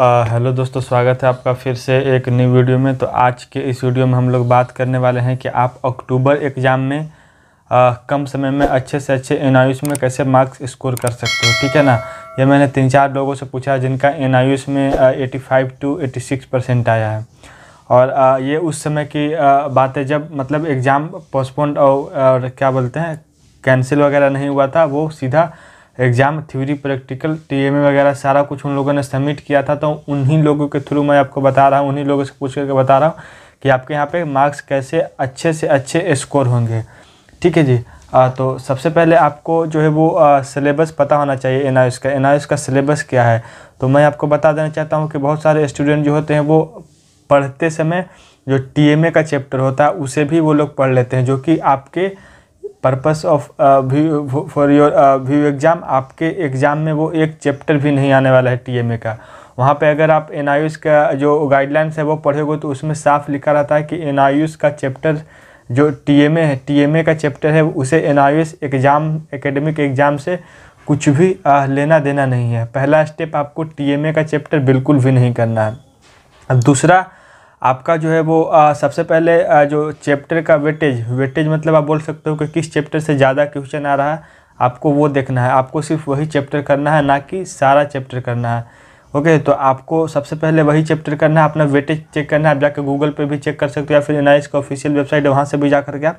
hello दोस्तों स्वागत है आपका फिर से एक न्यू वीडियो में तो आज के इस वीडियो में हम लोग बात करने वाले हैं कि आप अक्टूबर एग्ज़ाम में आ, कम समय में अच्छे से अच्छे एन में कैसे मार्क्स स्कोर कर सकते हो ठीक है ना ये मैंने तीन चार लोगों से पूछा जिनका एन में eighty five to eighty six percent आया है और आ, ये उस समय की बात है जब मतलब एग्ज़ाम पोस्टपोन्ड और, और क्या बोलते हैं कैंसिल वगैरह नहीं हुआ था वो सीधा एग्ज़ाम थ्योरी प्रैक्टिकल टीएमए वगैरह सारा कुछ उन लोगों ने सबमिट किया था तो उन्हीं लोगों के थ्रू मैं आपको बता रहा हूँ उन्हीं लोगों से पूछ करके बता रहा हूँ कि आपके यहाँ पे मार्क्स कैसे अच्छे से अच्छे स्कोर होंगे ठीक है जी आ, तो सबसे पहले आपको जो है वो सिलेबस पता होना चाहिए एन का एन का सिलेबस क्या है तो मैं आपको बता देना चाहता हूँ कि बहुत सारे स्टूडेंट जो होते हैं वो पढ़ते समय जो टी का चैप्टर होता है उसे भी वो लोग पढ़ लेते हैं जो कि आपके purpose of for your view exam आपके एग्ज़ाम में वो एक चैप्टर भी नहीं आने वाला है टीएमए का वहाँ पे अगर आप एन का जो गाइडलाइंस है वो पढ़ोगे तो उसमें साफ लिखा रहता है कि एन का चैप्टर जो टीएमए है टीएमए का चैप्टर है उसे एन एग्ज़ाम एकेडमिक एग्ज़ाम से कुछ भी आ, uh, लेना देना नहीं है पहला स्टेप आपको टी का चैप्टर बिल्कुल भी नहीं करना है अब दूसरा आपका जो है वो आ, सबसे पहले आ, जो चैप्टर का वेटेज वेटेज मतलब आप बोल सकते हो कि किस चैप्टर से ज़्यादा क्वेश्चन आ रहा है आपको वो देखना है आपको सिर्फ वही चैप्टर करना है ना कि सारा चैप्टर करना है ओके तो आपको सबसे पहले वही चैप्टर करना है अपना वेटेज चेक करना है आप जाकर गूगल पे भी चेक कर सकते हो या फिर एन का ऑफिशियल वेबसाइट है वहाँ से भी जा करके आप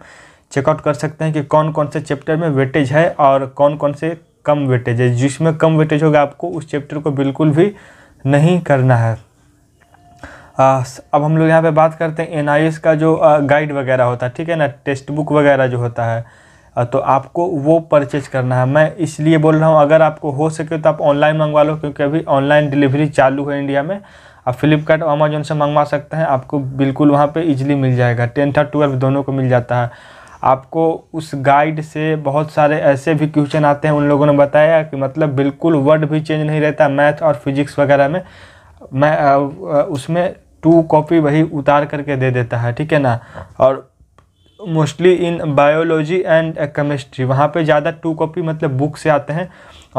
चेकआउट कर सकते हैं कि कौन कौन से चैप्टर में वेटेज है और कौन कौन से कम वेटेज है जिसमें कम वेटेज होगा आपको उस चैप्टर को बिल्कुल भी नहीं करना है अब हम लोग यहाँ पे बात करते हैं एन का जो गाइड वगैरह होता है ठीक है ना टेक्स्ट बुक वगैरह जो होता है तो आपको वो परचेज करना है मैं इसलिए बोल रहा हूँ अगर आपको हो सके तो आप ऑनलाइन मंगवा लो क्योंकि अभी ऑनलाइन डिलीवरी चालू है इंडिया में आप फ्लिपकार्ट अमेजोन से मंगवा सकते हैं आपको बिल्कुल वहाँ पे इजीली मिल जाएगा टेंथ और ट्वेल्थ दोनों को मिल जाता है आपको उस गाइड से बहुत सारे ऐसे भी क्वेश्चन आते हैं उन लोगों ने बताया कि मतलब बिल्कुल वर्ड भी चेंज नहीं रहता मैथ और फिजिक्स वगैरह में मैं उसमें टू कॉपी वही उतार करके दे देता है ठीक है ना और mostly in biology and chemistry वहाँ पे ज़्यादा टू कॉपी मतलब बुक से आते हैं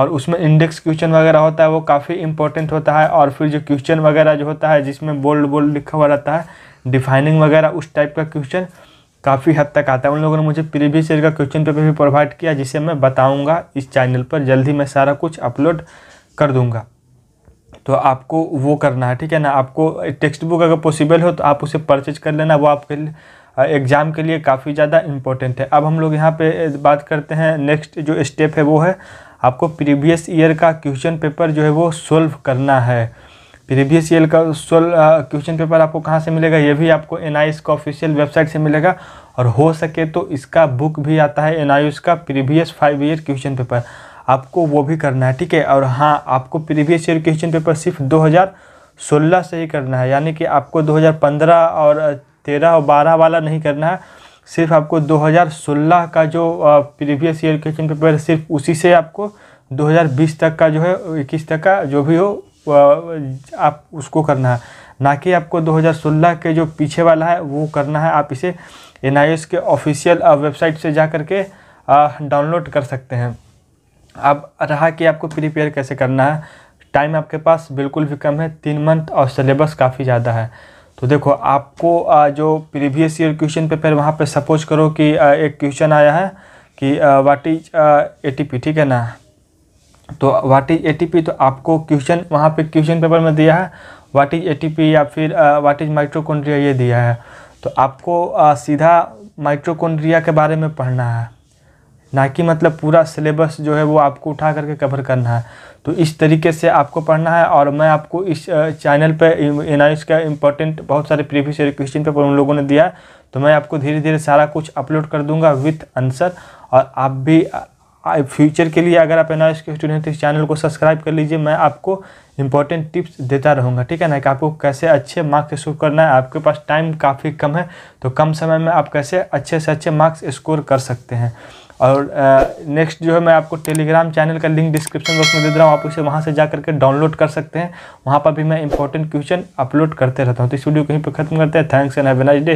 और उसमें इंडेक्स क्वेश्चन वगैरह होता है वो काफ़ी इंपॉर्टेंट होता है और फिर जो क्वेश्चन वगैरह जो होता है जिसमें बोल्ड बोल्ड लिखा हुआ रहता है डिफाइनिंग वगैरह उस टाइप का क्वेश्चन काफ़ी हद तक आता है उन लोगों ने मुझे प्रीवियस ईयर का क्वेश्चन पेपर भी प्रोवाइड किया जिसे मैं बताऊँगा इस चैनल पर जल्द ही मैं सारा कुछ अपलोड कर दूँगा तो आपको वो करना है ठीक है ना आपको टेक्स्ट बुक अगर पॉसिबल हो तो आप उसे परचेज कर लेना वो आपके लिए एग्ज़ाम के लिए काफ़ी ज़्यादा इम्पोर्टेंट है अब हम लोग यहाँ पे बात करते हैं नेक्स्ट जो स्टेप है वो है आपको प्रीवियस ईयर का क्वेश्चन पेपर जो है वो सोल्व करना है प्रीवियस ईयर का सोल्व क्वेश्चन पेपर आपको कहाँ से मिलेगा ये भी आपको एन आई का ऑफिशियल वेबसाइट से मिलेगा और हो सके तो इसका बुक भी आता है एन आई का previous five year question paper आपको वो भी करना है ठीक है और हाँ आपको प्रीवियस ईयर क्वेश्चन पेपर सिर्फ 2016 से ही करना है यानी कि आपको 2015 और 13 और 12 वाला नहीं करना है सिर्फ आपको 2016 का जो प्रीवियस ईयर क्वेश्चन पेपर सिर्फ उसी से आपको 2020 तक का जो है इक्कीस तक का जो भी हो आप उसको करना है ना कि आपको 2016 के जो पीछे वाला है वो करना है आप इसे एन के ऑफिशियल वेबसाइट से जा करके डाउनलोड कर सकते हैं अब रहा कि आपको प्रिपेयर कैसे करना है टाइम आपके पास बिल्कुल भी कम है तीन मंथ और सिलेबस काफ़ी ज़्यादा है तो देखो आपको जो प्रीवियस ईयर क्वेश्चन पेपर वहाँ पे सपोज करो कि एक क्वेश्चन आया है कि वाट इज ए ठीक है ना तो वाट इज ए तो आपको क्वेश्चन वहाँ पे क्वेश्चन पेपर में दिया है वाट इज ए या फिर वाट इज माइक्रोकोन्ड्रिया ये दिया है तो आपको सीधा माइक्रोकोन्ड्रिया के बारे में पढ़ना है ना कि मतलब पूरा सिलेबस जो है वो आपको उठा करके कवर करना है तो इस तरीके से आपको पढ़ना है और मैं आपको इस चैनल पर एन का इम्पोर्टेंट बहुत सारे प्रीवियस क्वेश्चन पेपर उन लोगों ने दिया है तो मैं आपको धीरे धीरे सारा कुछ अपलोड कर दूंगा विथ आंसर और आप भी फ्यूचर के लिए अगर आप एन के स्टूडेंट हैं तो इस चैनल को सब्सक्राइब कर लीजिए मैं आपको इंपॉर्टेंट टिप्स देता रहूँगा ठीक है ना कि आपको कैसे अच्छे मार्क्स स्कोर करना है आपके पास टाइम काफ़ी कम है तो कम समय में आप कैसे अच्छे से अच्छे मार्क्स स्कोर कर सकते हैं और नेक्स्ट जो है मैं आपको टेलीग्राम चैनल का लिंक डिस्क्रिप्शन बॉक्स में दे दे रहा हूँ आप उसे वहाँ से जा करके डाउनलोड कर सकते हैं वहाँ पर भी मैं इंपॉर्टेंट क्वेश्चन अपलोड करते रहता हूँ तो इस वीडियो कहीं पर खत्म करते हैं thanks and have nice day